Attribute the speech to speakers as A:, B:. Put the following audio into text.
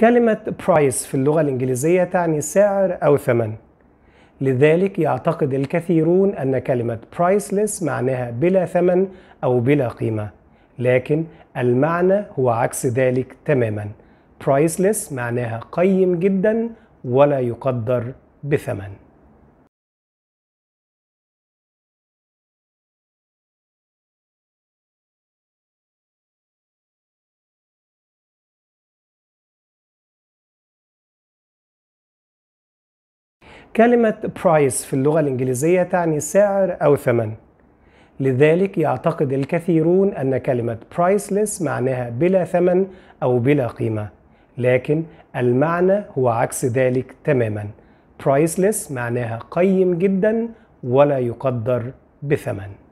A: كلمة
B: price في اللغة الإنجليزية تعني سعر أو ثمن لذلك يعتقد الكثيرون أن كلمة priceless معناها بلا ثمن أو بلا قيمة لكن المعنى هو عكس ذلك تماما priceless معناها
C: قيم جدا ولا يقدر بثمن كلمة price في اللغة
B: الإنجليزية تعني سعر أو ثمن لذلك يعتقد الكثيرون أن كلمة priceless معناها بلا ثمن أو بلا قيمة لكن المعنى هو عكس ذلك تماما priceless معناها قيم جدا
C: ولا يقدر بثمن